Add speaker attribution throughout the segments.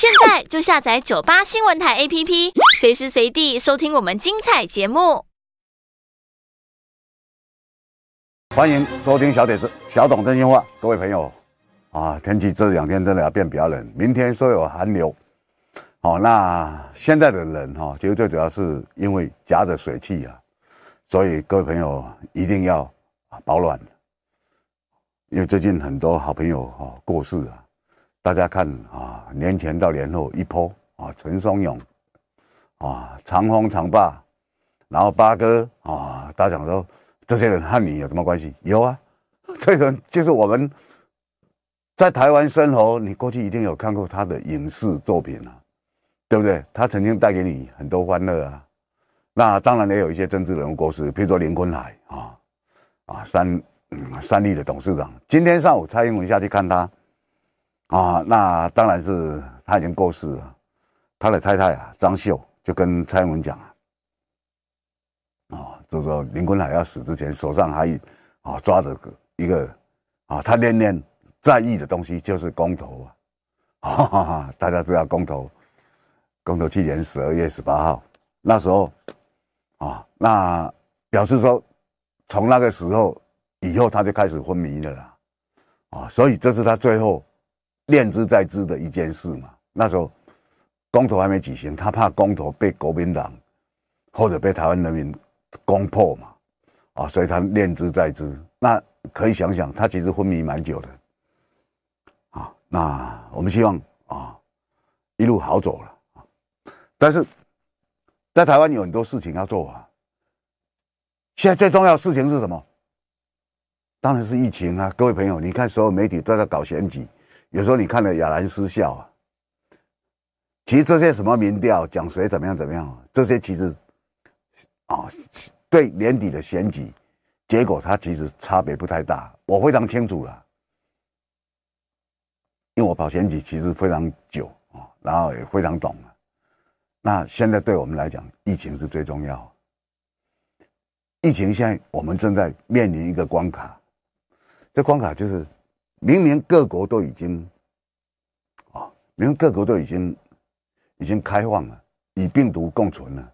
Speaker 1: 现在就下载九八新闻台 APP，随时随地收听我们精彩节目。欢迎收听小铁子小董真心话，各位朋友啊，天气这两天真的变比较冷，明天说有寒流。好，那现在的冷哈，其实最主要是因为夹着水汽啊，所以各位朋友一定要保暖。因为最近很多好朋友哈过世啊。大家看啊，年前到年后一波啊，陈松勇啊，长风长霸，然后八哥啊，大家讲说，这些人和你有什么关系？有啊，这个人就是我们在台湾生活，你过去一定有看过他的影视作品啊，对不对？他曾经带给你很多欢乐啊。那当然也有一些政治人物故事，譬如说林坤海啊，啊，三三立的董事长，今天上午蔡英文下去看他。啊，那当然是他已经过世了。他的太太啊，张秀就跟蔡英文讲啊，就说林坤海要死之前手上还，啊抓着一个，啊他念念在意的东西就是公投啊，大家知道公投，公投去年十二月十八号那时候，啊，那表示说从那个时候以后他就开始昏迷了啦，啊，所以这是他最后。练之在之的一件事嘛，那时候公投还没举行，他怕公投被国民党或者被台湾人民攻破嘛，啊，所以他练之在之。那可以想想，他其实昏迷蛮久的，啊，那我们希望啊一路好走了但是在台湾有很多事情要做啊。现在最重要的事情是什么？当然是疫情啊。各位朋友，你看所有媒体都在搞选举。有时候你看了亚兰失效啊，其实这些什么民调讲谁怎么样怎么样，这些其实啊对年底的选举结果，它其实差别不太大。我非常清楚了，因为我跑选举其实非常久啊，然后也非常懂了。那现在对我们来讲，疫情是最重要。疫情现在我们正在面临一个关卡，这关卡就是。明明各国都已经啊，明明各国都已经已经开放了，与病毒共存了。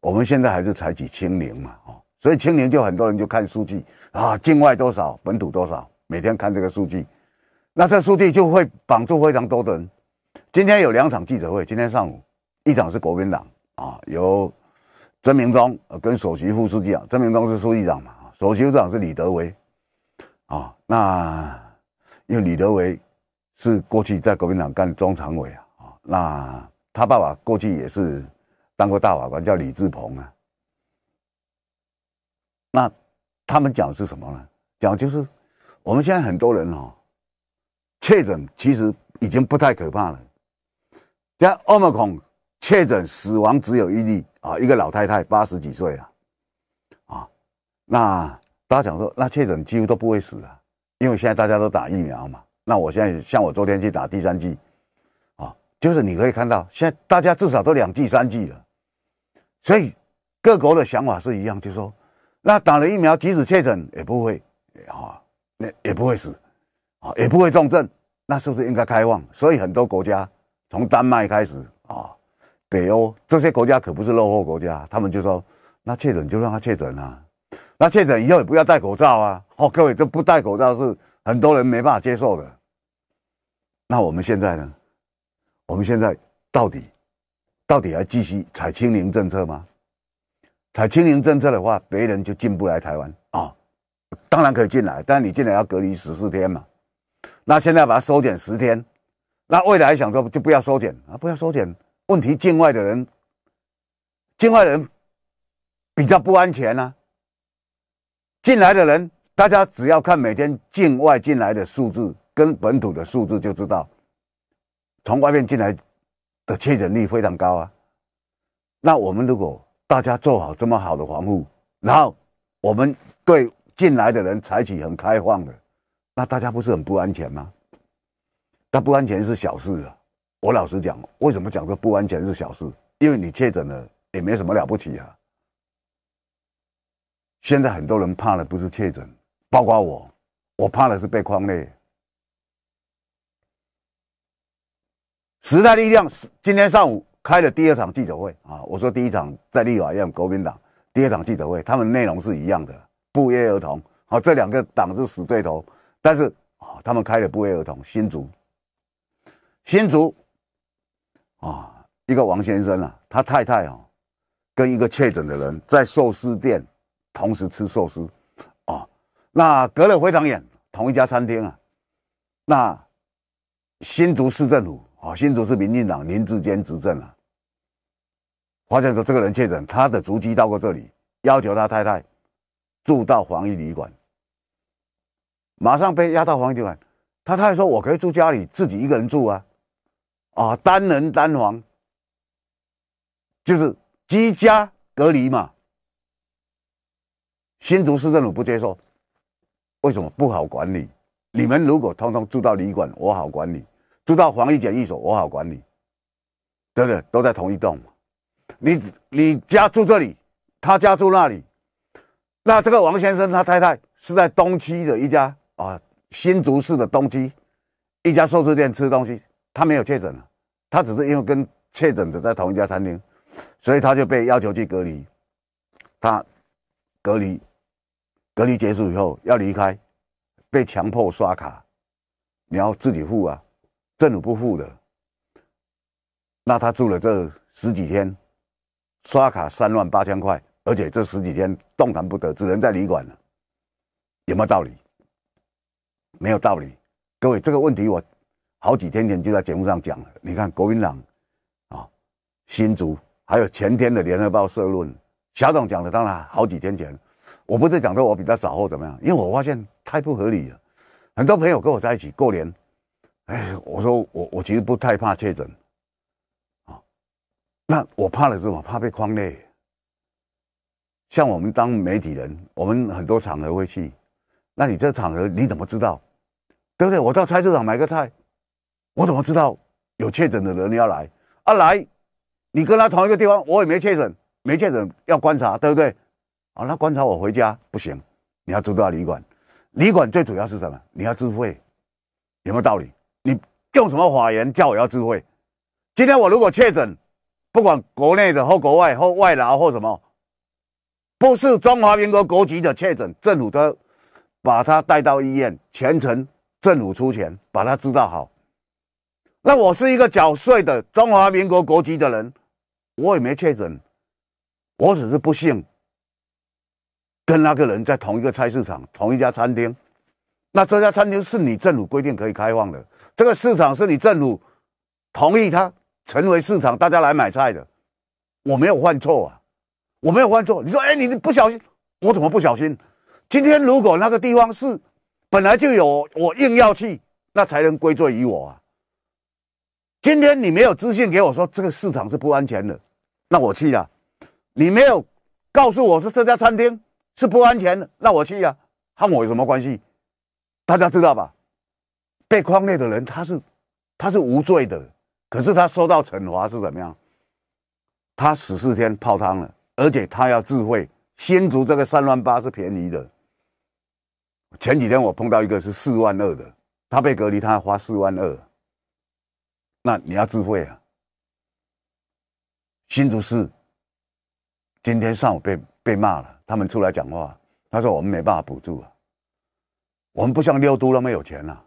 Speaker 1: 我们现在还是采取清零嘛，哦，所以清零就很多人就看数据啊，境外多少，本土多少，每天看这个数据。那这数据就会绑住非常多的人。今天有两场记者会，今天上午一场是国民党啊，由曾明忠跟首席副书记长，曾明忠是书记长嘛，首席部长是李德维，啊，那。因为李德为是过去在国民党干中常委啊，那他爸爸过去也是当过大法官，叫李志鹏啊。那他们讲是什么呢？讲就是我们现在很多人哦，确诊其实已经不太可怕了。像奥密克确诊死亡只有一例啊，一个老太太八十几岁啊，啊，那大家讲说那确诊几乎都不会死啊。因为现在大家都打疫苗嘛，那我现在像我昨天去打第三剂，啊，就是你可以看到，现在大家至少都两剂三剂了，所以各国的想法是一样，就是说那打了疫苗，即使确诊也不会啊，那也不会死啊，也不会重症，那是不是应该开放？所以很多国家从丹麦开始啊，北欧这些国家可不是落后国家，他们就说那确诊就让他确诊啊，那确诊以后也不要戴口罩啊。哦，各位，这不戴口罩是很多人没办法接受的。那我们现在呢？我们现在到底到底要继续采清零政策吗？采清零政策的话，别人就进不来台湾啊。当然可以进来，但你进来要隔离十四天嘛。那现在把它缩减十天，那未来想说就不要缩减啊，不要缩减。问题境外的人，境外人比较不安全啊。进来的人。大家只要看每天境外进来的数字跟本土的数字，就知道从外面进来的确诊率非常高啊。那我们如果大家做好这么好的防护，然后我们对进来的人采取很开放的，那大家不是很不安全吗？那不安全是小事啊。我老实讲，为什么讲这不安全是小事？因为你确诊了也没什么了不起啊。现在很多人怕的不是确诊。包括我，我怕的是被框内。时代力量是今天上午开的第二场记者会啊，我说第一场在立法院国民党，第二场记者会，他们内容是一样的，不约而同。好，这两个党是死对头，但是啊，他们开的不约而同。新竹，新竹啊，一个王先生啊，他太太啊，跟一个确诊的人在寿司店同时吃寿司。那隔了非常远，同一家餐厅啊，那新竹市政府啊，新竹市民进党林志坚执政啊，发现说这个人确诊，他的足迹到过这里，要求他太太住到防疫旅馆，马上被押到防疫旅馆，他太太说：“我可以住家里，自己一个人住啊，啊，单人单房，就是居家隔离嘛。”新竹市政府不接受。为什么不好管理？你们如果通通住到旅馆，我好管理；住到防疫检疫所，我好管理。对不对？都在同一栋，你你家住这里，他家住那里。那这个王先生他太太是在东区的一家啊新竹市的东区一家寿司店吃东西，他没有确诊了，他只是因为跟确诊者在同一家餐厅，所以他就被要求去隔离。他隔离。隔离结束以后要离开，被强迫刷卡，你要自己付啊，政府不付的。那他住了这十几天，刷卡三万八千块，而且这十几天动弹不得，只能在旅馆了，有没有道理？没有道理。各位这个问题我好几天前就在节目上讲了。你看国民党啊，新竹还有前天的联合报社论，小董讲的当然好几天前。我不是讲说我比他早或怎么样，因为我发现太不合理了。很多朋友跟我在一起过年，哎，我说我我其实不太怕确诊，啊，那我怕的是什么？怕被框累。像我们当媒体人，我们很多场合会去，那你这场合你怎么知道，对不对？我到菜市场买个菜，我怎么知道有确诊的人要来？啊来，你跟他同一个地方，我也没确诊，没确诊要观察，对不对？哦，他观察我回家不行，你要住到旅馆。旅馆最主要是什么？你要智慧，有没有道理？你用什么法言叫我要智慧？今天我如果确诊，不管国内的或国外或外劳或什么，不是中华民国国籍的确诊，政府都把他带到医院，全程政府出钱把他治到好。那我是一个缴税的中华民国国籍的人，我也没确诊，我只是不信。跟那个人在同一个菜市场、同一家餐厅，那这家餐厅是你政府规定可以开放的，这个市场是你政府同意它成为市场，大家来买菜的。我没有犯错啊，我没有犯错。你说，哎，你不小心，我怎么不小心？今天如果那个地方是本来就有，我硬要去，那才能归罪于我啊。今天你没有资讯给我说这个市场是不安全的，那我去了。你没有告诉我说这家餐厅。是不安全的，那我去呀，和我有什么关系？大家知道吧？被框内的人，他是，他是无罪的，可是他受到惩罚是怎么样？他十四天泡汤了，而且他要自费。新竹这个三万八是便宜的，前几天我碰到一个是四万二的，他被隔离，他花四万二。那你要自费啊。新竹市今天上午被被骂了。他们出来讲话，他说：“我们没办法补助啊，我们不像六都那么有钱了。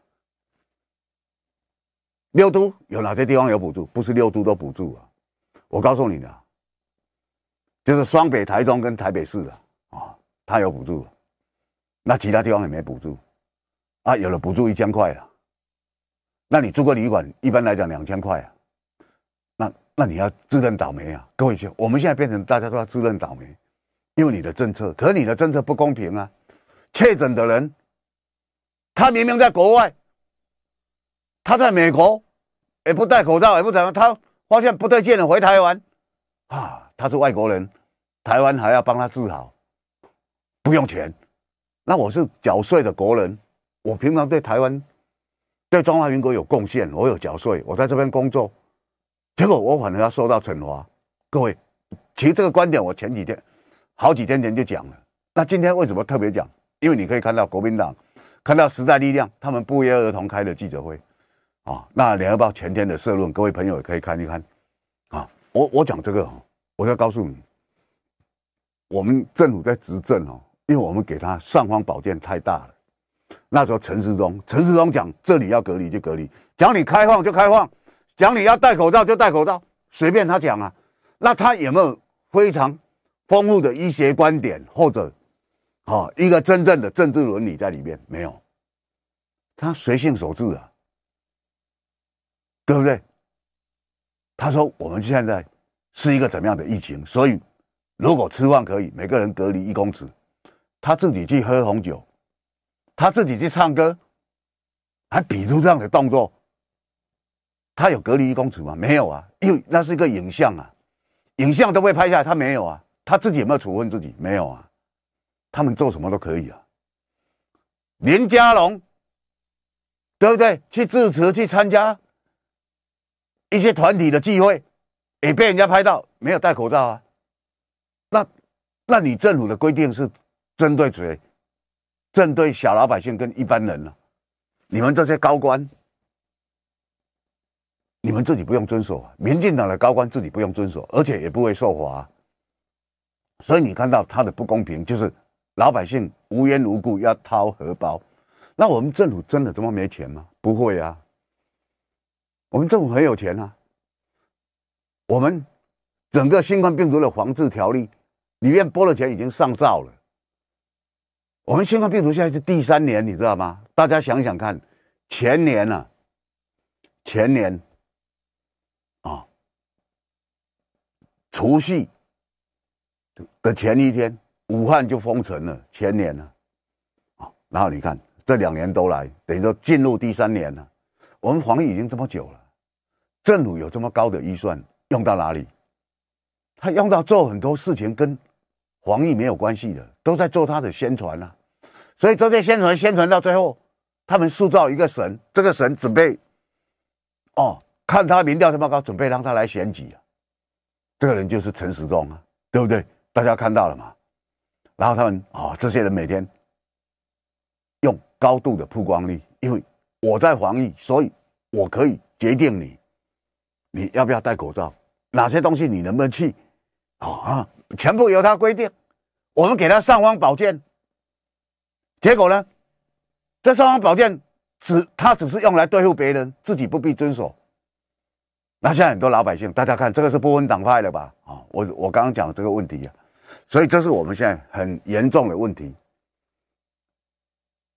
Speaker 1: 六都有哪些地方有补助？不是六都都补助啊。我告诉你的，就是双北、台中跟台北市的啊，他有补助，那其他地方也没补助啊。有了补助一千块啊，那你住个旅馆一般来讲两千块啊，那那你要自认倒霉啊！各位去，我们现在变成大家都要自认倒霉。”用你的政策，可你的政策不公平啊！确诊的人，他明明在国外，他在美国，也不戴口罩，也不怎么，他发现不对劲了，回台湾，啊，他是外国人，台湾还要帮他治好，不用钱，那我是缴税的国人，我平常对台湾，对中华民国有贡献，我有缴税，我在这边工作，结果我反而要受到惩罚。各位，其实这个观点，我前几天。好几天前就讲了，那今天为什么特别讲？因为你可以看到国民党，看到时代力量，他们不约而同开的记者会，啊，那联合报前天的社论，各位朋友也可以看一看，啊，我我讲这个，我要告诉你，我们政府在执政哦，因为我们给他上方宝剑太大了，那时候陈时中，陈时中讲这里要隔离就隔离，讲你开放就开放，讲你要戴口罩就戴口罩，随便他讲啊，那他有没有非常？丰富的医学观点，或者，哈，一个真正的政治伦理在里面没有，他随性所致啊，对不对？他说我们现在是一个怎么样的疫情？所以，如果吃饭可以，每个人隔离一公尺，他自己去喝红酒，他自己去唱歌，还比出这样的动作，他有隔离一公尺吗？没有啊，因为那是一个影像啊，影像都被拍下来，他没有啊。他自己有没有处分自己？没有啊，他们做什么都可以啊。林嘉龙，对不对？去支持、去参加一些团体的聚会，也被人家拍到没有戴口罩啊。那，那你政府的规定是针对谁？针对小老百姓跟一般人呢？你们这些高官，你们自己不用遵守，民进党的高官自己不用遵守，而且也不会受罚。所以你看到他的不公平，就是老百姓无缘无故要掏荷包。那我们政府真的这么没钱吗？不会啊，我们政府很有钱啊。我们整个新冠病毒的防治条例里面拨的钱已经上兆了。我们新冠病毒现在是第三年，你知道吗？大家想想看，前年呢，前年，啊，除夕。的前一天，武汉就封城了。前年了，啊，然后你看这两年都来，等于说进入第三年了。我们防疫已经这么久了，政府有这么高的预算，用到哪里？他用到做很多事情跟防疫没有关系的，都在做他的宣传啊，所以这些宣传宣传到最后，他们塑造一个神，这个神准备哦，看他民调这么高，准备让他来选举。这个人就是陈时中啊，对不对？大家看到了吗？然后他们啊，这些人每天用高度的曝光率，因为我在防疫，所以我可以决定你，你要不要戴口罩，哪些东西你能不能去，啊啊，全部由他规定。我们给他尚方宝剑，结果呢，这尚方宝剑只他只是用来对付别人，自己不必遵守。那现在很多老百姓，大家看这个是不分党派的吧？啊，我我刚刚讲这个问题啊。所以这是我们现在很严重的问题。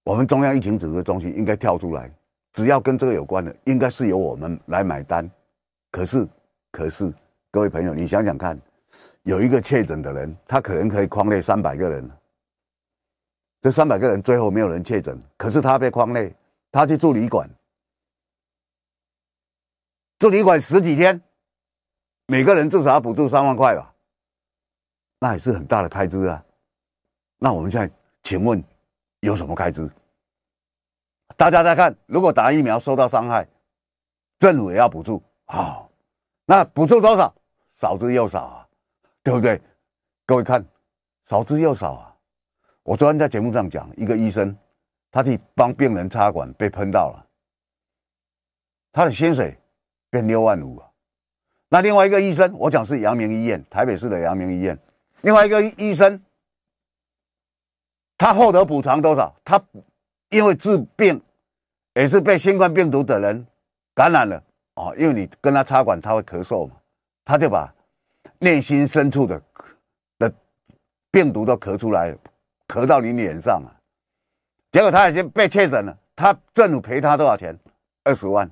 Speaker 1: 我们中央疫情指挥中心应该跳出来，只要跟这个有关的，应该是由我们来买单。可是，可是，各位朋友，你想想看，有一个确诊的人，他可能可以框内三百个人，这三百个人最后没有人确诊，可是他被框内，他去住旅馆，住旅馆十几天，每个人至少补助三万块吧。那也是很大的开支啊！那我们现在请问有什么开支？大家在看，如果打疫苗受到伤害，政府也要补助，好，那补助多少？少之又少，啊，对不对？各位看，少之又少啊！我昨天在节目上讲，一个医生他替帮病人插管被喷到了，他的薪水变六万五啊！那另外一个医生，我讲是阳明医院，台北市的阳明医院。另外一个医生，他获得补偿多少？他因为治病，也是被新冠病毒的人感染了哦，因为你跟他插管，他会咳嗽嘛，他就把内心深处的的病毒都咳出来，咳到你脸上啊。结果他已经被确诊了，他政府赔他多少钱？二十万，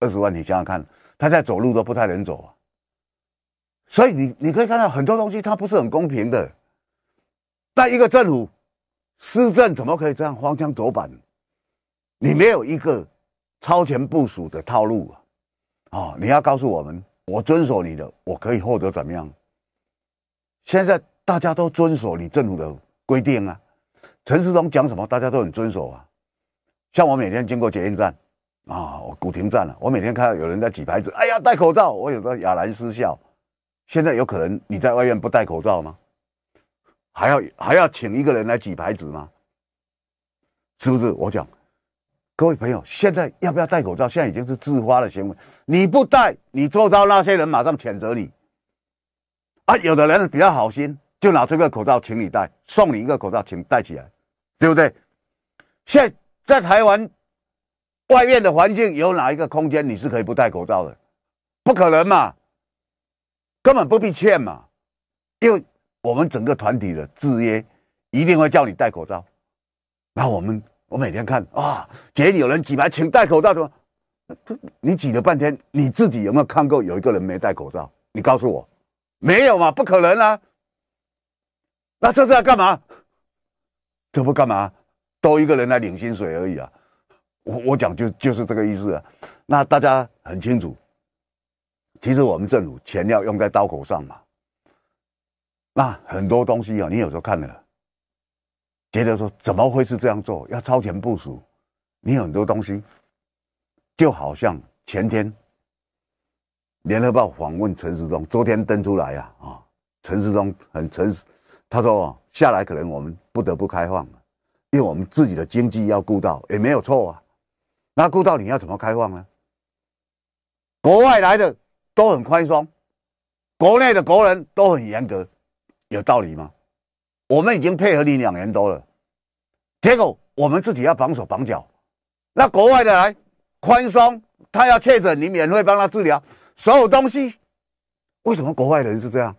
Speaker 1: 二十万。你想想看，他在走路都不太能走啊。所以你你可以看到很多东西，它不是很公平的。但一个政府施政怎么可以这样荒腔走板？你没有一个超前部署的套路啊！啊，你要告诉我们，我遵守你的，我可以获得怎么样？现在大家都遵守你政府的规定啊。陈世忠讲什么，大家都很遵守啊。像我每天经过捷运站啊，我古亭站了，我每天看到有人在举牌子，哎呀，戴口罩，我有个哑然失笑。现在有可能你在外面不戴口罩吗？还要还要请一个人来举牌子吗？是不是？我讲，各位朋友，现在要不要戴口罩？现在已经是自发的行为，你不戴，你做到那些人马上谴责你。啊，有的人比较好心，就拿出一个口罩，请你戴，送你一个口罩，请戴起来，对不对？现在台湾外面的环境有哪一个空间你是可以不戴口罩的？不可能嘛！根本不必劝嘛，因为我们整个团体的制约一定会叫你戴口罩。那我们我每天看啊，姐，有人挤排，请戴口罩，怎么？你挤了半天，你自己有没有看过有一个人没戴口罩？你告诉我，没有嘛？不可能啊！那这是要干嘛？这不干嘛？多一个人来领薪水而已啊！我我讲就就是这个意思，啊。那大家很清楚。其实我们政府钱要用在刀口上嘛，那很多东西啊，你有时候看了，觉得说怎么会是这样做？要超前部署，你很多东西，就好像前天《联合报》访问陈时中，昨天登出来呀，啊，陈时中很诚实，他说下来可能我们不得不开放，因为我们自己的经济要顾到，也没有错啊，那顾到你要怎么开放呢？国外来的。都很宽松，国内的国人都很严格，有道理吗？我们已经配合你两年多了，结果我们自己要绑手绑脚，那国外的来宽松，他要确诊，你免费帮他治疗，所有东西，为什么国外人是这样？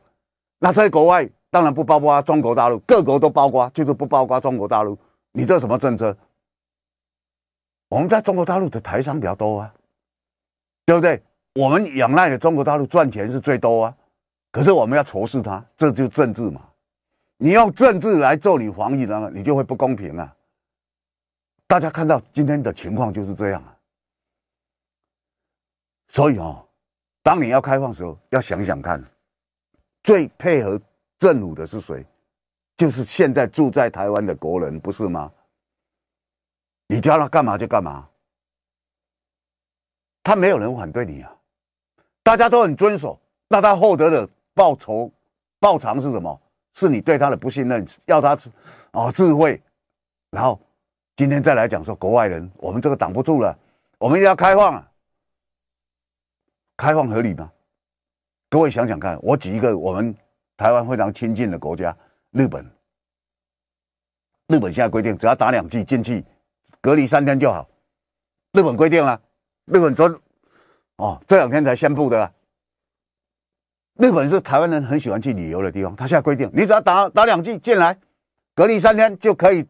Speaker 1: 那在国外当然不包括中国大陆，各国都包括，就是不包括中国大陆，你这什么政策？我们在中国大陆的台商比较多啊，对不对？我们仰赖的中国大陆赚钱是最多啊，可是我们要仇视他，这就政治嘛。你用政治来做你防御呢，你就会不公平啊。大家看到今天的情况就是这样啊。所以啊，当你要开放时候，要想想看，最配合政府的是谁？就是现在住在台湾的国人，不是吗？你叫他干嘛就干嘛，他没有人反对你啊。大家都很遵守，那他获得的报酬、报偿是什么？是你对他的不信任，要他哦智慧，然后今天再来讲说国外人，我们这个挡不住了，我们要开放了，开放合理吗？各位想想看，我举一个我们台湾非常亲近的国家——日本，日本现在规定只要打两剂进去，隔离三天就好。日本规定了，日本昨。哦，这两天才宣布的。日本是台湾人很喜欢去旅游的地方，他现在规定，你只要打打两句进来，隔离三天就可以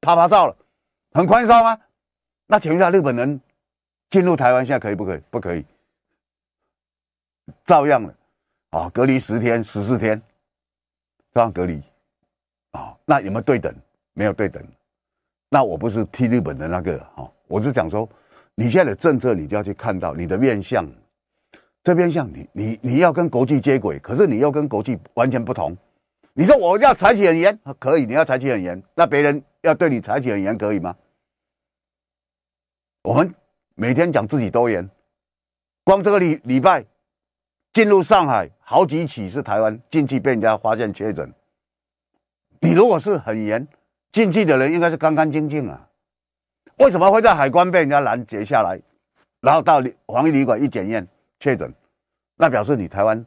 Speaker 1: 啪啪照了，很宽松吗？那请问一下，日本人进入台湾现在可以不可以？不可以，照样的，啊，隔离十天、十四天这样隔离，啊，那有没有对等？没有对等。那我不是替日本的那个哈，我是讲说。你现在的政策，你就要去看到你的面向，这面向你，你你要跟国际接轨，可是你要跟国际完全不同。你说我要采取很严，可以？你要采取很严，那别人要对你采取很严，可以吗？我们每天讲自己多严，光这个礼礼拜进入上海好几起是台湾进去被人家发现确诊。你如果是很严，进去的人应该是干干净净啊。为什么会在海关被人家拦截下来，然后到黄疫旅馆一检验确诊，那表示你台湾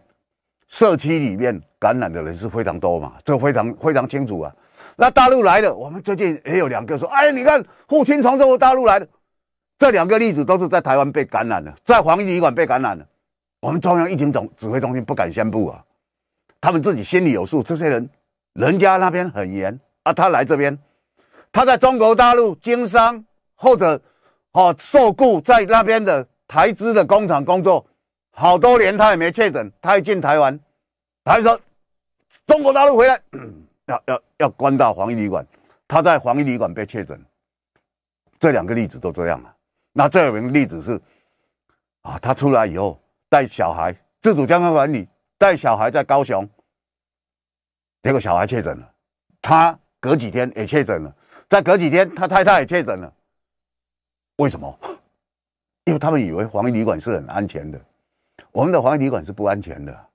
Speaker 1: 社区里面感染的人是非常多嘛？这非常非常清楚啊。那大陆来的，我们最近也有两个说，哎，你看父亲从中国大陆来的，这两个例子都是在台湾被感染的，在黄疫旅馆被感染的。我们中央疫情总指挥中心不敢宣布啊，他们自己心里有数。这些人，人家那边很严啊，他来这边，他在中国大陆经商。或者，哦，受雇在那边的台资的工厂工作好多年，他也没确诊。他一进台湾，他就说中国大陆回来 要要要关到黄衣旅馆。他在黄衣旅馆被确诊。这两个例子都这样了。那最有名的例子是，啊，他出来以后带小孩自主健康管理，带小孩在高雄，结果小孩确诊了，他隔几天也确诊了，再隔几天他太太也确诊了。为什么？因为他们以为黄旅馆是很安全的，我们的黄旅馆是不安全的。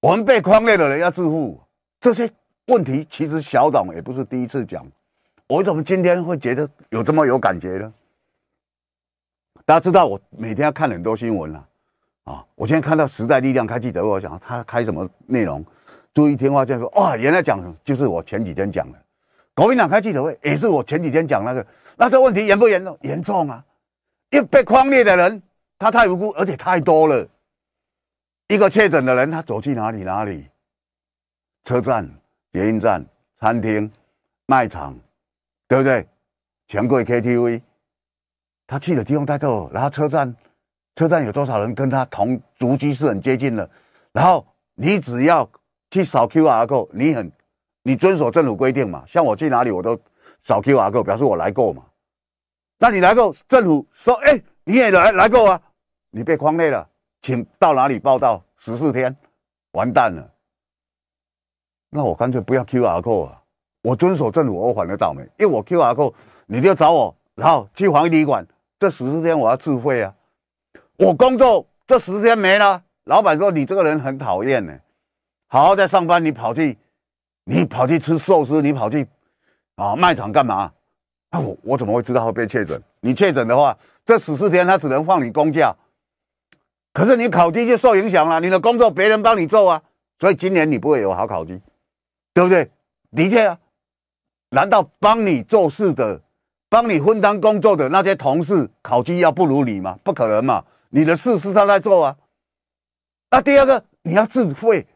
Speaker 1: 我们被框内的人要致富，这些问题其实小董也不是第一次讲。我怎么今天会觉得有这么有感觉呢？大家知道我每天要看很多新闻了啊！我今天看到《时代力量》开记者会，想他开什么内容，注意听话就说：“哦，原来讲就是我前几天讲的。”国民党开记者会，也是我前几天讲那个。那这问题严不严重？严重啊！因为被诓骗的人，他太无辜，而且太多了。一个确诊的人，他走去哪里？哪里？车站、捷运站、餐厅、卖场，对不对？全贵 KTV，他去了地方太多。然后车站，车站有多少人跟他同足迹是很接近的？然后你只要去扫 QR code，你很。你遵守政府规定嘛？像我去哪里，我都扫 QR code，表示我来过嘛。那你来过，政府说：“哎，你也来来过啊？”你被框内了，请到哪里报到十四天，完蛋了。那我干脆不要 QR code 啊，我遵守政府，我反而倒霉，因为我 QR code，你就找我，然后去黄旅馆。这十四天我要自费啊。我工作这十天没了，老板说你这个人很讨厌呢。好好在上班，你跑去。你跑去吃寿司，你跑去，啊，卖场干嘛？那我我怎么会知道会被确诊？你确诊的话，这十四天他只能放你公假，可是你考绩就受影响了。你的工作别人帮你做啊，所以今年你不会有好考绩，对不对？的确啊，难道帮你做事的、帮你分担工作的那些同事考绩要不如你吗？不可能嘛，你的事是他在做啊。那第二个你要智慧，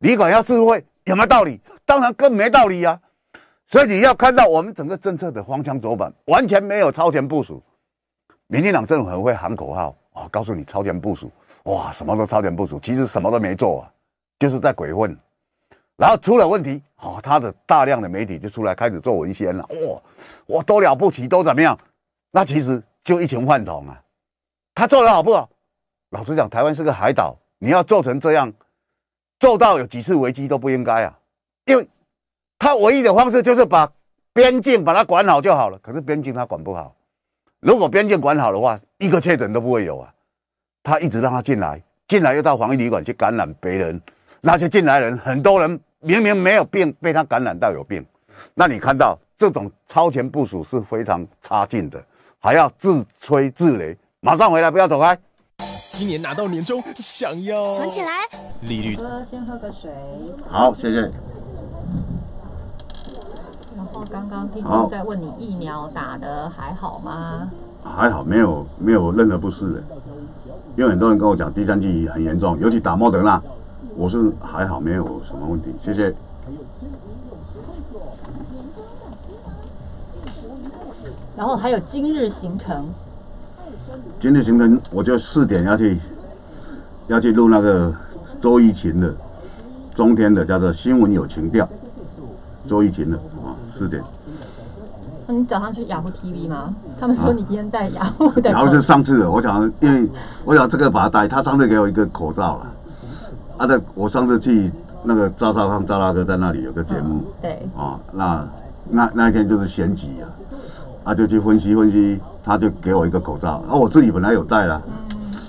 Speaker 1: 你管要智慧。有没有道理？当然更没道理呀！所以你要看到我们整个政策的方向走板，完全没有超前部署。民进党政府很会喊口号，哦，告诉你超前部署，哇，什么都超前部署，其实什么都没做啊，就是在鬼混。然后出了问题，哦，他的大量的媒体就出来开始做文宣了，哇，我都了不起，都怎么样？那其实就一群饭桶啊！他做的好不好？老实讲，台湾是个海岛，你要做成这样。做到有几次危机都不应该啊，因为他唯一的方式就是把边境把它管好就好了。可是边境他管不好，如果边境管好的话，一个确诊都不会有啊。他一直让他进来，进来又到防疫旅馆去感染别人，那些进来人很多人明明没有病，被他感染到有病。那你看到这种超前部署是非常差劲的，还要自吹自擂，马上回来不要走开。今年拿到年终，想要存起来，利率好，谢谢。然后刚刚听众在问你疫苗打的还好吗？还好，没有没有任何不适的，因为很多人跟我讲第三季很严重，尤其打莫德纳，我是还好，没有什么问题，谢谢。然后还有今日行程。今日行程，我就四点要去，要去录那个周怡晴的中天的，叫做《新闻有情调》，周怡晴的啊，四点。那你早上去雅虎 TV 吗？他们说你今天带雅虎的，然后是上次的，我想，因为我想这个把它带，他上次给我一个口罩了。啊，在我上次去那个赵少康赵大哥在那里有个节目。对。啊，那那那一天就是选举啊。啊，就去分析分析，他就给我一个口罩，啊，我自己本来有戴了，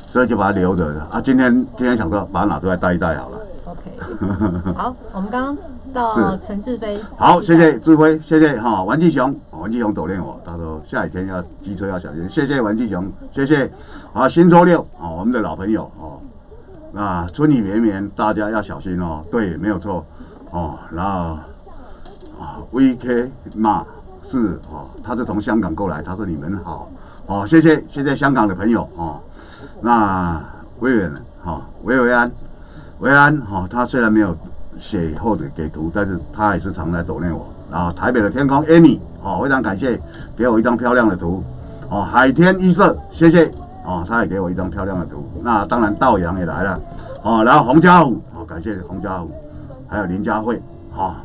Speaker 1: 所以就把它留着。啊，今天今天想到，把它拿出来戴一戴好了。OK，好，我们刚刚到陈志飞。好，谢谢志飞，谢谢哈，玩具熊，玩具熊走练我，他说下雨天要机车要小心，谢谢玩具熊，谢谢。好，新周六，哦，我们的老朋友哦，啊，春雨绵绵，大家要小心哦。对，没有错哦，然后啊，VK 嘛。是哦，他是从香港过来，他说你们好，好谢谢谢谢香港的朋友哦。那威远哦，维维安，维安哦，他虽然没有写或者给图，但是他也是常来锻炼我。然后台北的天空 Amy 哦，非常感谢给我一张漂亮的图哦，海天一色，谢谢哦，他也给我一张漂亮的图。那当然道阳也来了哦，然后洪家虎，哦，感谢洪家虎，还有林佳慧哦，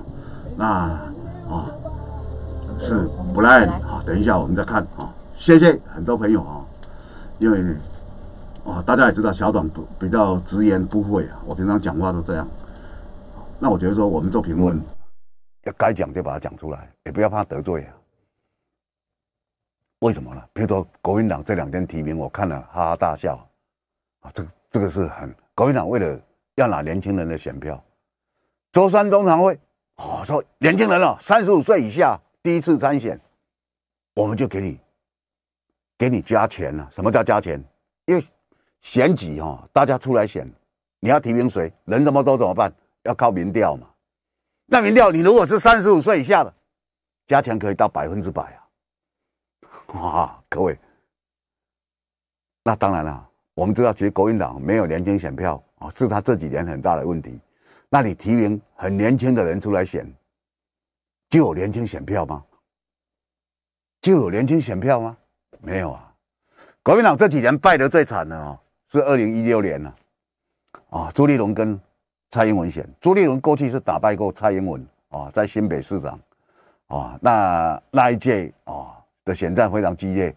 Speaker 1: 那哦。是不赖好，等一下，我们再看啊。谢谢很多朋友啊，因为啊，大家也知道小短比较直言不讳啊。我平常讲话都这样。那我觉得说，我们做评论，要该讲就把它讲出来，也不要怕得罪啊。为什么呢？譬如说，国民党这两天提名，我看了哈哈大笑啊。这个这个是很国民党为了要拿年轻人的选票，周三中常会哦说年轻人哦，三十五岁以下。第一次参选，我们就给你给你加钱了。什么叫加钱？因为选举哈，大家出来选，你要提名谁？人这么多怎么办？要靠民调嘛。那民调，你如果是三十五岁以下的，加钱可以到百分之百啊！哇，各位，那当然了。我们知道，其实国民党没有年轻选票啊，是他这几年很大的问题。那你提名很年轻的人出来选？就有年轻选票吗？就有年轻选票吗？没有啊！国民党这几年败得最惨的哦，是二零一六年了。啊，朱立伦跟蔡英文选，朱立伦过去是打败过蔡英文啊，在新北市长。啊，那那一届啊的选战非常激烈。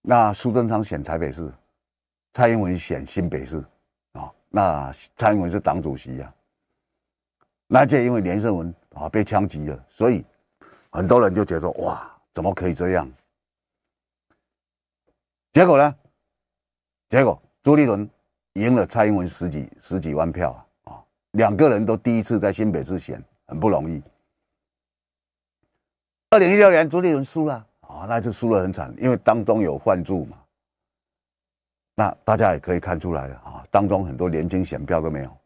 Speaker 1: 那苏贞昌选台北市，蔡英文选新北市。啊，那蔡英文是党主席呀。那届因为连胜文。啊，被枪击了，所以很多人就觉得哇，怎么可以这样？结果呢？结果朱立伦赢了蔡英文十几十几万票啊！啊，两个人都第一次在新北市选，很不容易。二零一六年朱立伦输了啊，那次输了很惨，因为当中有换注嘛。那大家也可以看出来了啊，当中很多年轻选票都没有，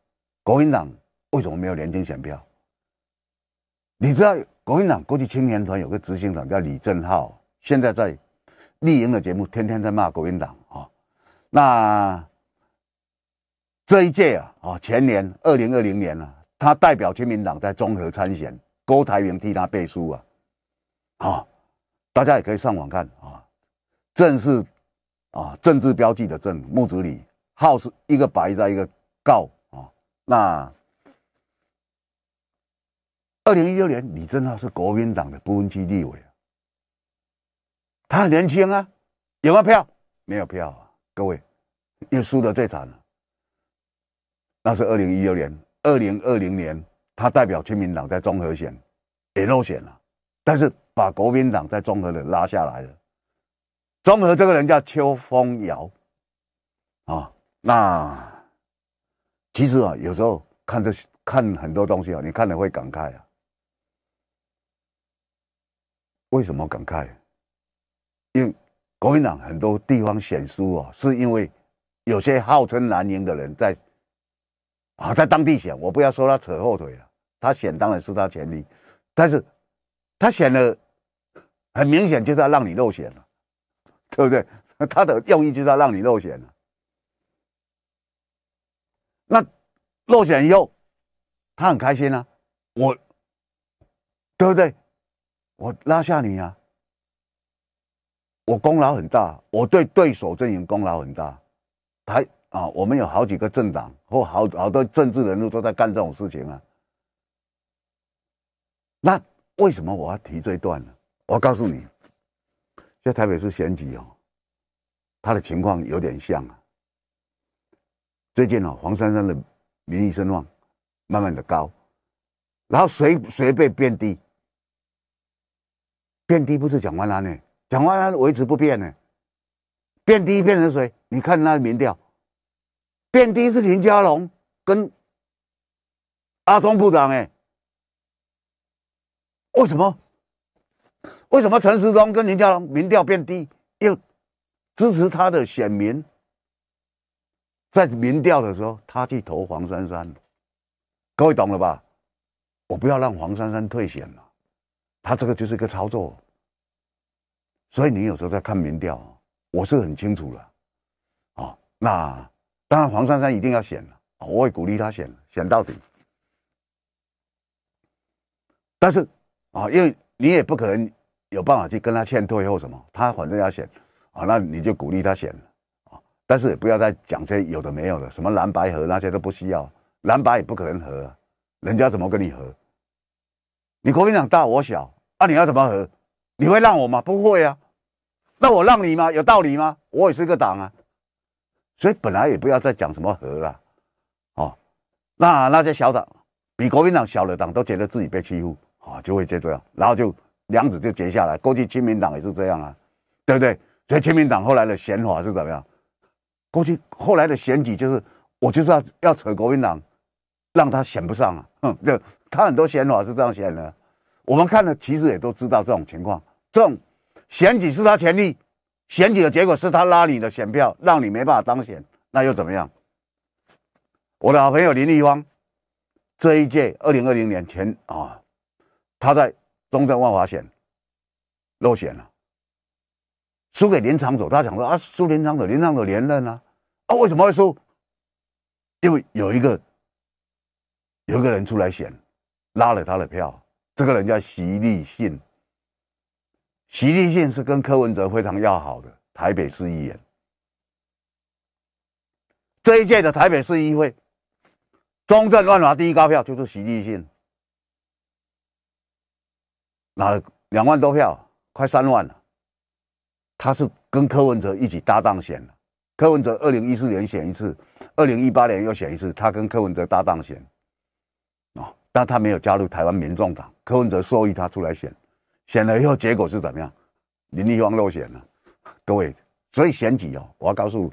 Speaker 1: 国民党为什么没有年轻选票？你知道国民党国际青年团有个执行长叫李正浩，现在在丽营的节目天天在骂国民党啊。那这一届啊，啊前年二零二零年了，他代表亲民党在中和参选，郭台铭替他背书啊，啊，大家也可以上网看啊。正是啊，政治标记的正木子李号是一个白在一个告啊。那二零一六年，李正浩是国民党的不分区立委啊，他很年轻啊，有没有票？没有票啊。各位，又输得最惨了。那是二零一六年，二零二零年，他代表亲民党在中和选，也落选了，但是把国民党在中和的拉下来了。中和这个人叫邱风尧啊，那其实啊，有时候看这些看很多东西啊，你看了会感慨啊。为什么感慨？因为国民党很多地方选书啊，是因为有些号称蓝营的人在啊，在当地选，我不要说他扯后腿了，他选当然是他权利，但是他选了，很明显就是要让你落选了，对不对？他的用意就是要让你落选了。那落选以后，他很开心啊，我对不对？我拉下你呀！我功劳很大，我对对手阵营功劳很大，台啊，我们有好几个政党或好好多政治人物都在干这种事情啊。那为什么我要提这一段呢？我告诉你，在台北市选举哦，他的情况有点像啊。最近哦，黄珊珊的民意声望慢慢的高，然后谁谁被变低？变低不是蒋万安呢，蒋万安维持不变呢，变低变成谁？你看那民调，变低是林佳龙跟阿中部长哎。为什么？为什么陈时中跟林佳龙民调变低，又支持他的选民，在民调的时候他去投黄珊珊。各位懂了吧？我不要让黄珊珊退选了。他这个就是一个操作，所以你有时候在看民调，我是很清楚了，啊，那当然黄珊珊一定要选了，我会鼓励他选，选到底。但是啊，因为你也不可能有办法去跟他劝退或什么，他反正要选，啊，那你就鼓励他选了，啊，但是也不要再讲些有的没有的，什么蓝白合那些都不需要，蓝白也不可能合，人家怎么跟你合？你国民党大我小。啊，你要怎么和？你会让我吗？不会啊。那我让你吗？有道理吗？我也是一个党啊，所以本来也不要再讲什么和了。哦，那那些小党比国民党小的党都觉得自己被欺负，啊，就会这样，然后就梁子就结下来。过去亲民党也是这样啊，对不对？所以亲民党后来的选法是怎么样？过去后来的选举就是我就是要要扯国民党，让他选不上啊。哼，就他很多选法是这样选的。我们看了，其实也都知道这种情况，这种选举是他权利，选举的结果是他拉你的选票，让你没办法当选，那又怎么样？我的好朋友林立芳，这一届二零二零年前啊，他在东正万华选落选了，输给林长佐。他想说啊，输林长佐，林长佐连任啊，啊为什么会输？因为有一个有一个人出来选，拉了他的票。这个人叫徐立信，徐立信是跟柯文哲非常要好的台北市议员。这一届的台北市议会，中正乱华第一高票就是徐立信，拿了两万多票，快三万了。他是跟柯文哲一起搭档选的，柯文哲二零一四年选一次，二零一八年又选一次，他跟柯文哲搭档选。但他没有加入台湾民众党，柯文哲授意他出来选，选了以后结果是怎么样？林立芳落选了，各位，所以选举哦，我要告诉，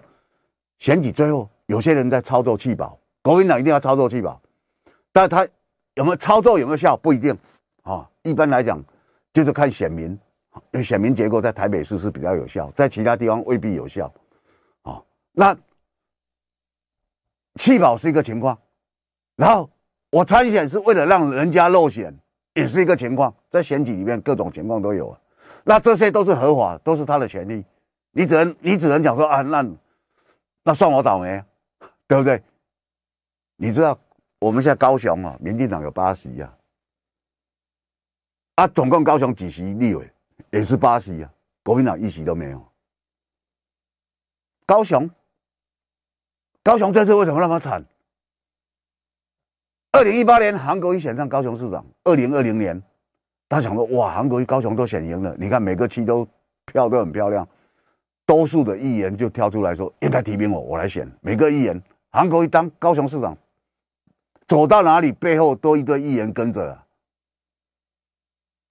Speaker 1: 选举最后有些人在操作气保，国民党一定要操作气保，但他有没有操作有没有效不一定啊。一般来讲，就是看选民，选民结构在台北市是比较有效，在其他地方未必有效啊。那气保是一个情况，然后。我参选是为了让人家落选，也是一个情况，在选举里面各种情况都有啊。那这些都是合法，都是他的权利，你只能你只能讲说啊，那那算我倒霉，对不对？你知道我们现在高雄啊，民进党有八十呀，啊，总共高雄几席立委也是八席呀，国民党一席都没有。高雄，高雄这次为什么那么惨？二零一八年，韩国一选上高雄市长。二零二零年，他想说：“哇，韩国高雄都选赢了。你看每个区都票都很漂亮，多数的议员就跳出来说：‘应该提名我，我来选。’每个议员，韩国一当高雄市长，走到哪里背后都一堆议员跟着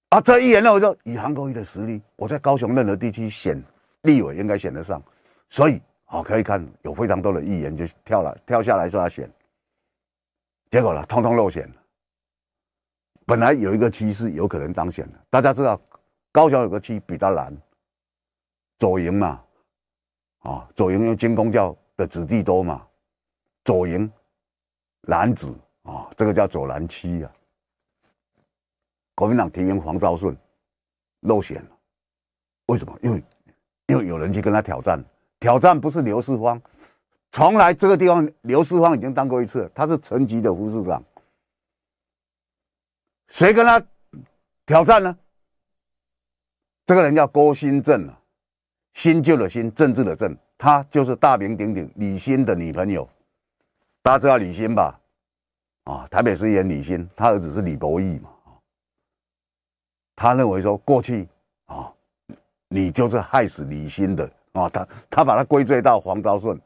Speaker 1: 啊，这议员呢，我就以韩国一的实力，我在高雄任何地区选立委应该选得上。所以，好可以看有非常多的议员就跳了跳下来说他选。”结果呢，通通落选了。本来有一个区是有可能当选的，大家知道高雄有个区比较难，左营嘛，啊，左营因为军工教的子弟多嘛，左营男子啊，这个叫左蓝区啊。国民党提名黄昭顺落选了，为什么？因为因为有人去跟他挑战，挑战不是刘世芳。从来这个地方，刘世芳已经当过一次，他是层级的副市长。谁跟他挑战呢？这个人叫郭新正啊，新旧的新，政治的政，他就是大名鼎鼎李欣的女朋友。大家知道李欣吧？啊，台北市议员李欣，他儿子是李博义嘛？啊，他认为说过去啊，你就是害死李欣的啊，他他把他归罪到黄昭顺。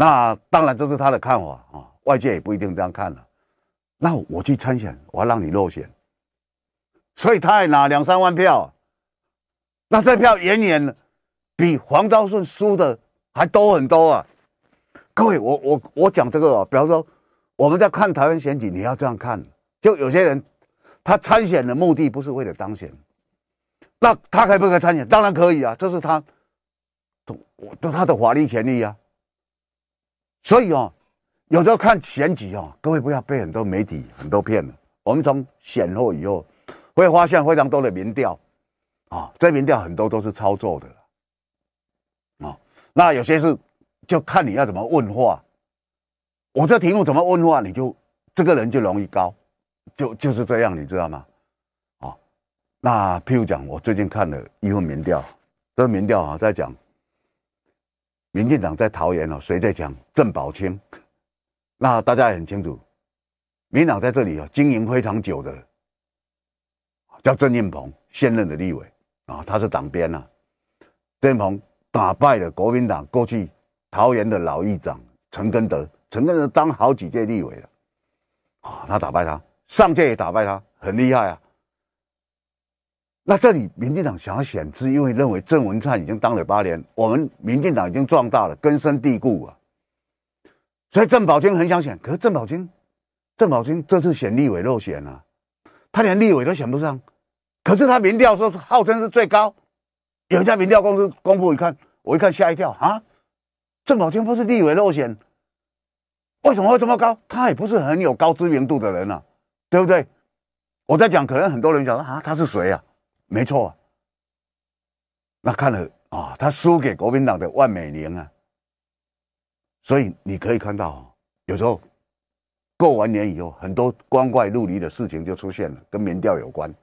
Speaker 1: 那当然，这是他的看法啊，外界也不一定这样看了，那我去参选，我要让你落选，所以他也拿两三万票，那这票远远比黄昭顺输的还多很多啊！各位，我我我讲这个，比方说我们在看台湾选举，你要这样看，就有些人他参选的目的不是为了当选，那他可不可以参选？当然可以啊，这是他，我对他的法律权利啊。所以啊，有时候看选举啊，各位不要被很多媒体很多骗了。我们从选后以后，会发现非常多的民调，啊，这民调很多都是操作的啊，那有些是就看你要怎么问话，我这题目怎么问话，你就这个人就容易高，就就是这样，你知道吗？啊，那譬如讲，我最近看了一份民调，这民调啊，在讲。民进党在桃园哦，谁在强？郑宝清？那大家也很清楚，民党在这里啊经营非常久的，叫郑运鹏，现任的立委啊，他是党鞭呐。郑运鹏打败了国民党过去桃园的老议长陈根德，陈根德当好几届立委了，啊，他打败他，上届也打败他，很厉害啊。那这里民进党想要选资，因为认为郑文灿已经当了八年，我们民进党已经壮大了，根深蒂固啊。所以郑宝清很想选，可是郑宝清，郑宝清这次选立委落选了，他连立委都选不上。可是他民调说号称是最高，有一家民调公司公布一看，我一看吓一跳啊！郑宝清不是立委落选，为什么会这么高？他也不是很有高知名度的人啊，对不对？我在讲，可能很多人想说啊，他是谁呀？没错，那看了啊，他输给国民党的万美玲啊，所以你可以看到，有时候过完年以后，很多光怪陆离的事情就出现了，跟民调有关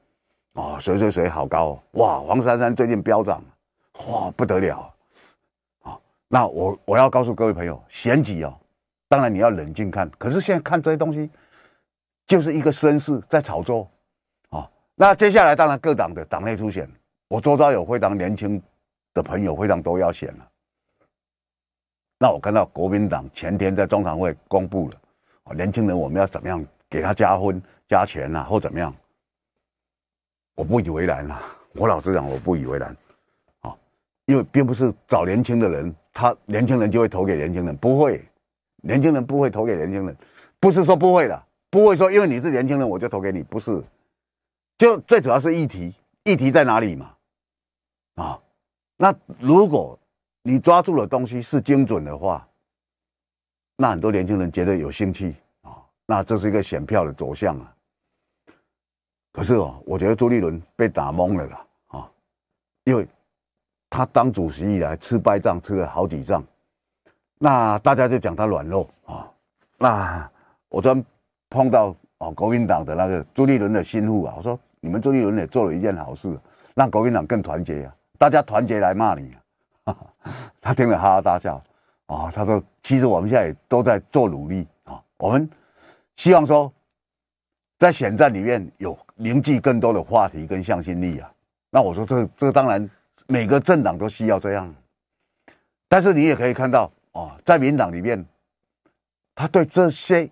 Speaker 1: 啊，谁谁谁好高哇，黄珊珊最近飙涨哇，不得了啊！那我我要告诉各位朋友，选举哦，当然你要冷静看，可是现在看这些东西，就是一个绅士在炒作。那接下来当然各党的党内初选，我周遭有非常年轻的朋友，非常都要选了。那我看到国民党前天在中常会公布了，年轻人我们要怎么样给他加分加权啊，或怎么样？我不以为然呐，我老实讲我不以为然。啊，因为并不是找年轻的人，他年轻人就会投给年轻人，不会，年轻人不会投给年轻人，不是说不会的，不会说因为你是年轻人我就投给你，不是。就最主要是议题，议题在哪里嘛？啊，那如果你抓住的东西是精准的话，那很多年轻人觉得有兴趣啊，那这是一个选票的走向啊。可是哦，我觉得朱立伦被打懵了啦啊，因为他当主席以来吃败仗吃了好几仗，那大家就讲他软弱啊。那我专碰到。哦，国民党的那个朱立伦的心腹啊，我说你们朱立伦也做了一件好事，让国民党更团结呀，大家团结来骂你啊。他听了哈哈大笑，啊，他说其实我们现在也都在做努力啊，我们希望说在选战里面有凝聚更多的话题跟向心力啊。那我说这这当然每个政党都需要这样，但是你也可以看到哦，在民党里面，他对这些。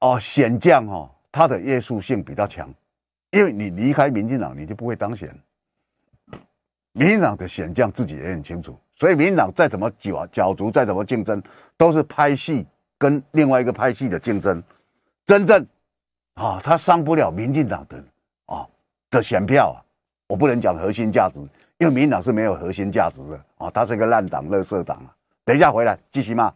Speaker 1: 哦，选将哦，他的约束性比较强，因为你离开民进党你就不会当选。民进党的选将自己也很清楚，所以民进党再怎么角角逐，再怎么竞争，都是拍戏跟另外一个拍戏的竞争。真正啊，他上不了民进党的啊的选票啊，我不能讲核心价值，因为民进党是没有核心价值的啊，他是一个烂党、垃圾党啊。等一下回来继续骂。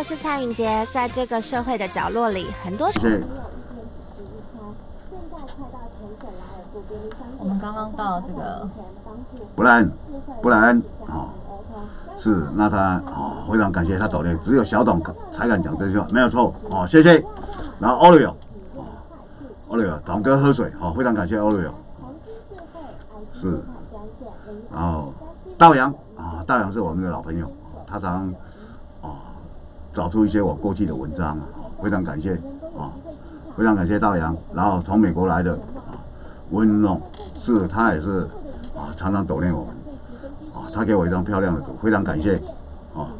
Speaker 1: 我是蔡颖杰，在这个社会的角落里，很多时候。我们刚刚到这个。不然，不然啊，是那他啊，非常感谢他走的，只有小董才敢讲这句话，没有错哦，谢谢。然后 Oreo，Oreo，董哥喝水啊，非常感谢 Oreo。是，然后道阳，啊，道阳是我们的老朋友，他常。找出一些我过去的文章，啊，非常感谢啊，非常感谢道洋，然后从美国来的啊，温龙是，他也是啊，常常抖炼我们，啊，他给我一张漂亮的图，非常感谢啊，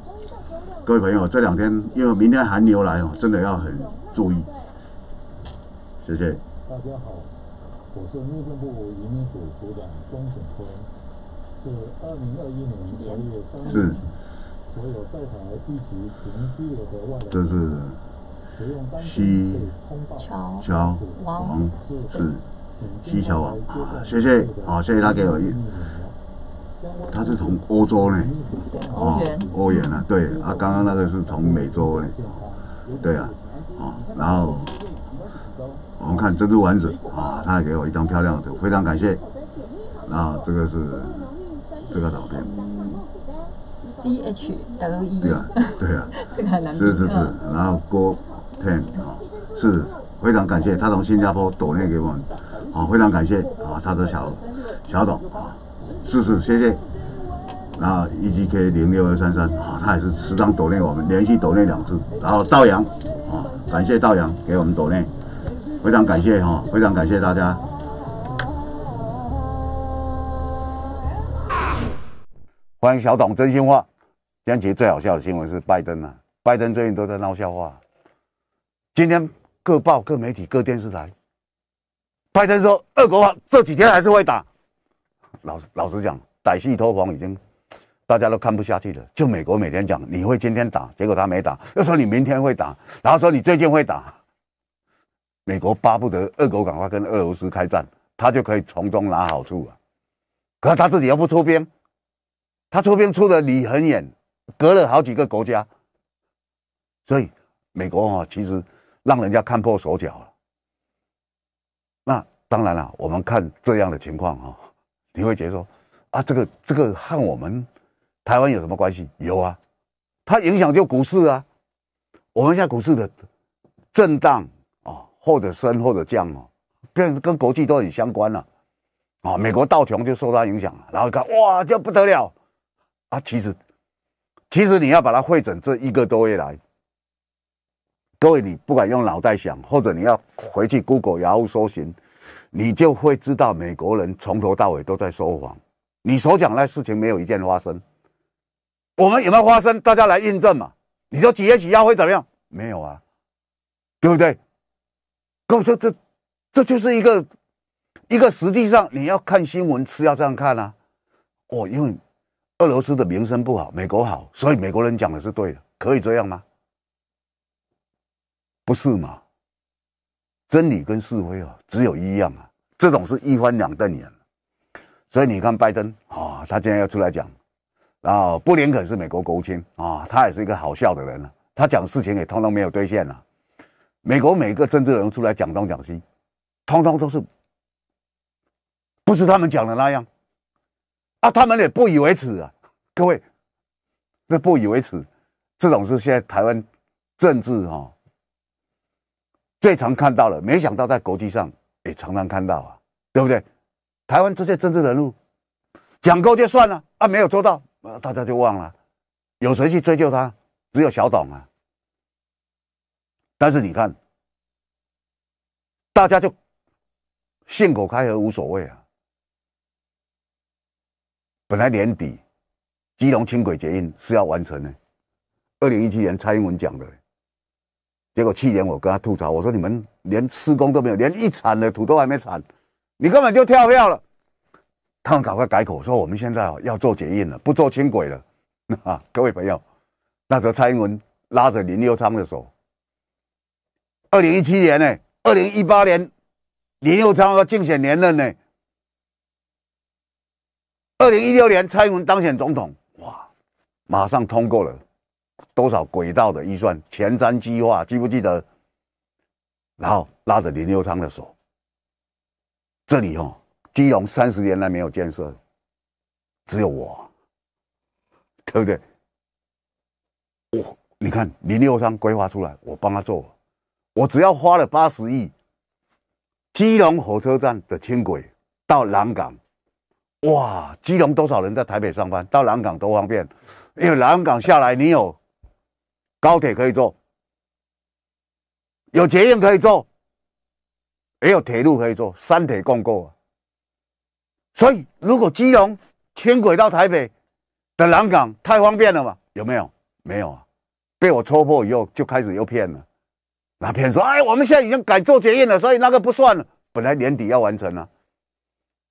Speaker 1: 各位朋友，这两天因为明天寒流来哦，真的要很注意，谢谢。大家好，我是内政部移民署副署长钟显坤，是二零二一年三月三日。这是西桥王是西桥王，谢谢啊，谢谢他给我一，他是从欧洲呢，哦，欧元啊，对，啊，刚刚那个是从美洲呢，对啊，啊，然后我们看这只丸子啊，他还给我一张漂亮的图，非常感谢，然后这个是这个照片。c h w 对啊对啊，这个很难，是是是，然后郭 ten 啊，是非常感谢他从新加坡抖内给我们，啊非常感谢啊他的小小董啊，是是谢谢，然后 e g k 零六二三三啊，他也是时常抖内我们，连续抖内两次，然后道阳啊，感谢道阳给我们抖内，非常感谢哈，非常感谢大家，欢迎小董真心话。今天其实最好笑的新闻是拜登呐，拜登最近都在闹笑话。今天各报、各媒体、各电视台，拜登说，俄国这几天还是会打。老老实讲，歹戏偷黄已经大家都看不下去了。就美国每天讲你会今天打，结果他没打，又说你明天会打，然后说你最近会打。美国巴不得俄狗赶快跟俄罗斯开战，他就可以从中拿好处啊。可是他自己又不出兵，他出兵出的离很远。隔了好几个国家，所以美国啊，其实让人家看破手脚了。那当然了，我们看这样的情况啊，你会觉得说啊，这个这个和我们台湾有什么关系？有啊，它影响就股市啊。我们现在股市的震荡啊，或者升或者降哦，跟跟国际都很相关了啊。美国倒琼就受它影响了，然后一看哇，这不得了啊，其实。其实你要把它会诊这一个多月来，各位你不管用脑袋想，或者你要回去 Google 然后搜寻，你就会知道美国人从头到尾都在说谎。你所讲那事情没有一件发生，我们有没有发生？大家来印证嘛。你说几月几要会怎么样？没有啊，对不对？位，这这这就是一个一个实际上你要看新闻是要这样看啦。我因为。俄罗斯的名声不好，美国好，所以美国人讲的是对的，可以这样吗？不是吗？真理跟是非啊，只有一样啊，这种是一翻两瞪眼。所以你看拜登啊，他今天要出来讲，然后布林肯是美国国务卿啊，他也是一个好笑的人了，他讲的事情也通通没有兑现了。美国每个政治人出来讲东讲西，通通都是不是他们讲的那样。啊，他们也不以为耻啊！各位，那不以为耻，这种是现在台湾政治哈最常看到了。没想到在国际上也常常看到啊，对不对？台湾这些政治人物讲够就算了啊，没有做到，大家就忘了，有谁去追究他？只有小董啊。但是你看，大家就信口开河无所谓啊。本来年底基隆轻轨捷运是要完成的，二零一七年蔡英文讲的，结果去年我跟他吐槽，我说你们连施工都没有，连一铲的土都还没铲，你根本就跳票了。他们赶快改口说我们现在要做捷运了，不做轻轨了。各位朋友，那时候蔡英文拉着林佑昌的手，二零一七年呢，二零一八年林佑昌要竞选连任呢。二零一六年蔡英文当选总统，哇，马上通过了多少轨道的预算前瞻计划？记不记得？然后拉着林佑昌的手，这里哦，基隆三十年来没有建设，只有我，对不对？我，你看林佑昌规划出来，我帮他做，我只要花了八十亿，基隆火车站的轻轨到南港。哇！基隆多少人在台北上班？到南港多方便，因为南港下来，你有高铁可以坐，有捷运可以坐，也有铁路可以坐，三铁共构啊！所以如果基隆轻轨到台北的南港，太方便了嘛？有没有？没有啊！被我戳破以后，就开始又骗了，那骗说：哎，我们现在已经改做捷运了，所以那个不算了。本来年底要完成啊，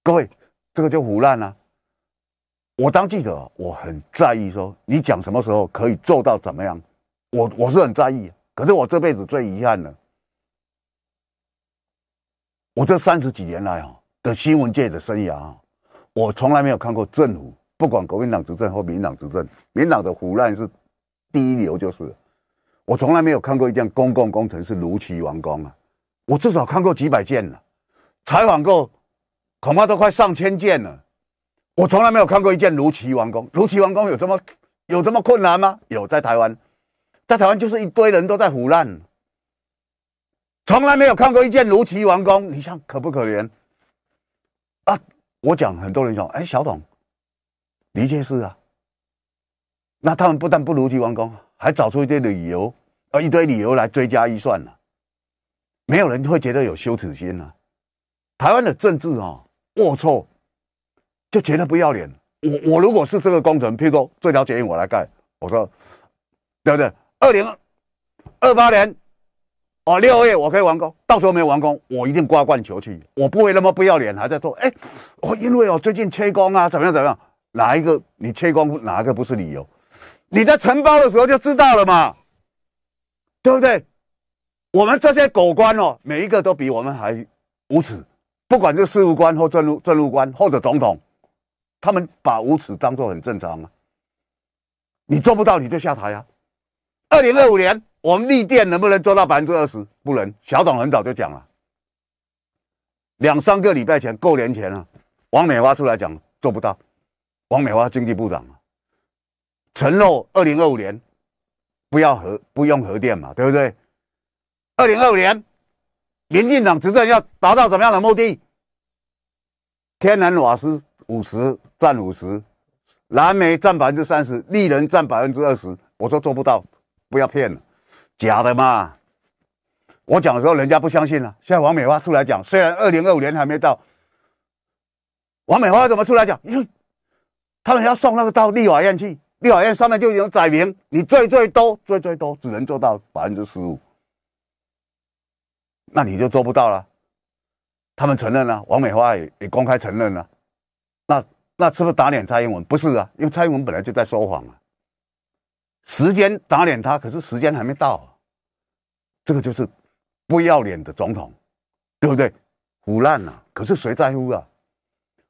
Speaker 1: 各位。这个就腐烂了。我当记者，我很在意说你讲什么时候可以做到怎么样，我我是很在意。可是我这辈子最遗憾的，我这三十几年来的新闻界的生涯，我从来没有看过政府，不管国民党执政或民党执政，民党的腐烂是第一流，就是我从来没有看过一件公共工程是如期完工啊！我至少看过几百件了，采访过。恐怕都快上千件了，我从来没有看过一件如期完工。如期完工有这么有这么困难吗？有，在台湾，在台湾就是一堆人都在胡乱，从来没有看过一件如期完工。你想可不可怜？啊，我讲很多人讲，哎，小董，的确是啊。那他们不但不如期完工，还找出一堆理由啊，一堆理由来追加预算呢。没有人会觉得有羞耻心呢。台湾的政治啊。龌龊就觉得不要脸。我我如果是这个工程，譬如说这条捷运我来盖，我说对不对？二零二八年哦六月我可以完工，到时候没有完工，我一定挂冠球去。我不会那么不要脸，还在说哎，我因为我最近切工啊，怎么样怎么样？哪一个你切工哪一个不是理由？你在承包的时候就知道了嘛，对不对？我们这些狗官哦，每一个都比我们还无耻。不管这事务官或政务政务官或者总统，他们把无耻当作很正常啊。你做不到，你就下台啊。二零二五年我们立电能不能做到百分之二十？不能。小董很早就讲了，两三个礼拜前、过年前了。王美花出来讲做不到。王美花经济部长承诺二零二五年不要核、不用核电嘛，对不对？二零二五年。民进党执政要达到什么样的目的？天然瓦斯五十占五十，蓝煤占百分之三十，利能占百分之二十。我说做不到，不要骗了，假的嘛！我讲的时候，人家不相信了。现在王美花出来讲，虽然二零二五年还没到，王美花怎么出来讲？因为他们要送那个到立法院去，立法院上面就已经载明，你最最多，最最多，只能做到百分之十五。那你就做不到了，他们承认了，王美花也也公开承认了，那那是不是打脸蔡英文？不是啊，因为蔡英文本来就在说谎啊，时间打脸他，可是时间还没到啊，这个就是不要脸的总统，对不对？腐烂了，可是谁在乎啊？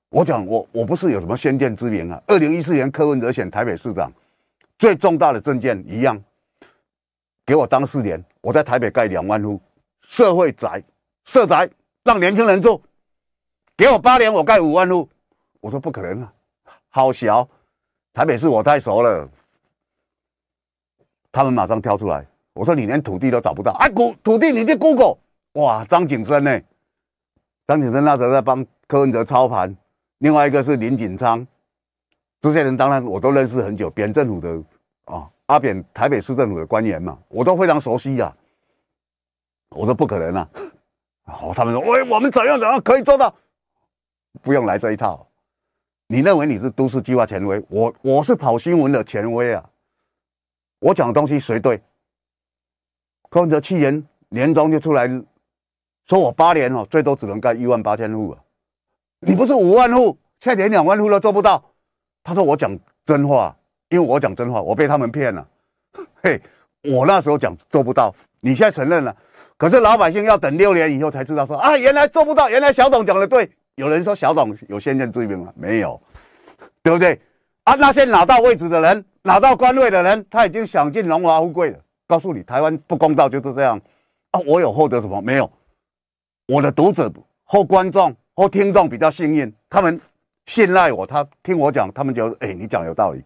Speaker 1: 我讲我我不是有什么先见之明啊，二零一四年柯文哲选台北市长，最重大的证件一样，给我当四年，我在台北盖两万户。社会宅，社宅让年轻人住，给我八年，我盖五万户。我说不可能啊，好小，台北市我太熟了。他们马上挑出来，我说你连土地都找不到啊，土土地你去 Google，哇，张景生呢？张景生那时候在帮柯文哲操盘，另外一个是林锦昌，这些人当然我都认识很久，扁政府的啊，阿扁台北市政府的官员嘛，我都非常熟悉呀。我说不可能啊！然后他们说：“喂，我们怎样怎样可以做到？不用来这一套。你认为你是都市计划权威，我我是跑新闻的权威啊！我讲的东西谁对？空泽去年，年终就出来说我八年哦，最多只能盖一万八千户啊！你不是五万户，在连两万户都做不到。他说我讲真话，因为我讲真话，我被他们骗了。嘿，我那时候讲做不到，你现在承认了。”可是老百姓要等六年以后才知道说啊，原来做不到，原来小董讲的对。有人说小董有先见之明啊，没有，对不对啊？那些拿到位置的人，拿到官位的人，他已经享尽荣华富贵了。告诉你，台湾不公道就是这样啊！我有获得什么？没有。我的读者或观众或听众比较幸运，他们信赖我，他听我讲，他们觉得哎，你讲有道理。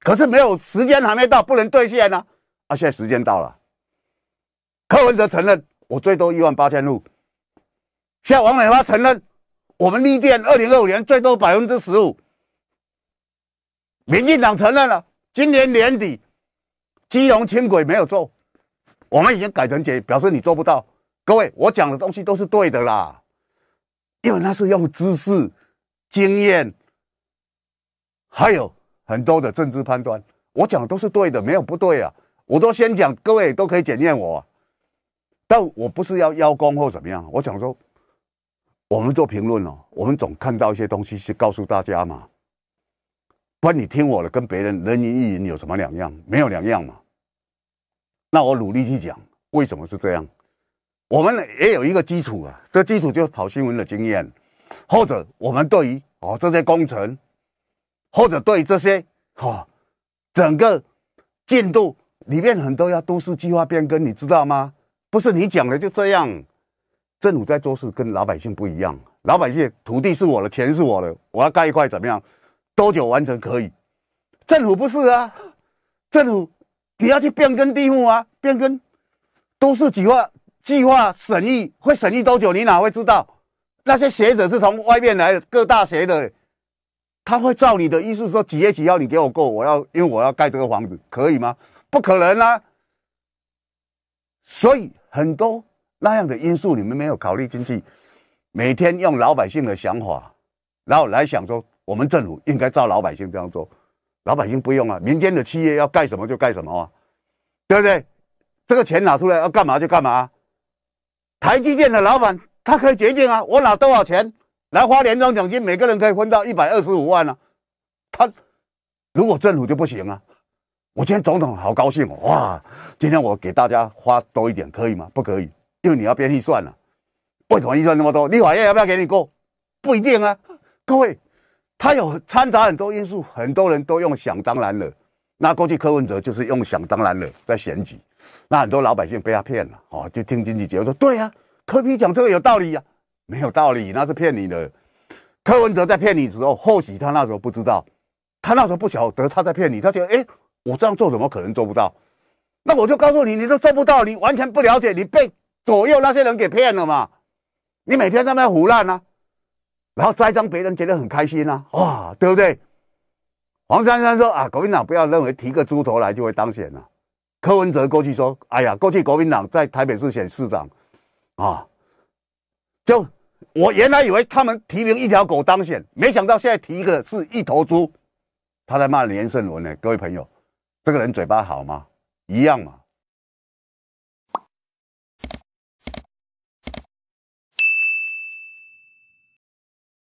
Speaker 1: 可是没有时间还没到，不能兑现呢。啊，现在时间到了，柯文哲承认。我最多一万八千现在王美花承认，我们立电二零二五年最多百分之十五。民进党承认了，今年年底基隆轻轨没有做，我们已经改成解，表示你做不到。各位，我讲的东西都是对的啦，因为那是用知识、经验，还有很多的政治判断，我讲的都是对的，没有不对啊。我都先讲，各位都可以检验我。但我不是要邀功或怎么样，我想说，我们做评论哦，我们总看到一些东西是告诉大家嘛。不然你听我的，跟别人人云亦云有什么两样？没有两样嘛。那我努力去讲为什么是这样。我们也有一个基础啊，这基础就是跑新闻的经验，或者我们对于哦这些工程，或者对这些哦整个进度里面很多要都市计划变更，你知道吗？不是你讲的就这样，政府在做事跟老百姓不一样。老百姓土地是我的，钱是我的，我要盖一块怎么样，多久完成可以？政府不是啊，政府你要去变更地目啊，变更都市计划，计划审议会审议多久，你哪会知道？那些学者是从外面来的各大学的，他会照你的意思说几月几号，你给我过，我要因为我要盖这个房子，可以吗？不可能啊。所以很多那样的因素你们没有考虑进去，每天用老百姓的想法，然后来想说我们政府应该照老百姓这样做，老百姓不用啊，民间的企业要干什么就干什么，啊，对不对？这个钱拿出来要干嘛就干嘛，台积电的老板他可以决定啊，我拿多少钱来花年终奖金，每个人可以分到一百二十五万啊。他如果政府就不行啊。我今天总统好高兴哇！今天我给大家花多一点可以吗？不可以，因为你要编预算了。为什么预算那么多？立法院要不要给你过？不一定啊，各位，他有掺杂很多因素。很多人都用想当然了。那过去柯文哲就是用想当然了在选举，那很多老百姓被他骗了哦，就听经济节目说对呀，柯比讲这个有道理呀，没有道理那是骗你的。柯文哲在骗你时候，或许他那时候不知道，他那时候不晓得他在骗你，他觉得哎。我这样做怎么可能做不到？那我就告诉你，你都做不到，你完全不了解，你被左右那些人给骗了嘛？你每天在那胡乱呢，然后栽赃别人，觉得很开心啊，哇，对不对？黄珊珊说啊，国民党不要认为提个猪头来就会当选了。柯文哲过去说，哎呀，过去国民党在台北市选市长，啊，就我原来以为他们提名一条狗当选，没想到现在提一个是一头猪。他在骂连胜文呢，各位朋友。这个人嘴巴好吗？一样嘛。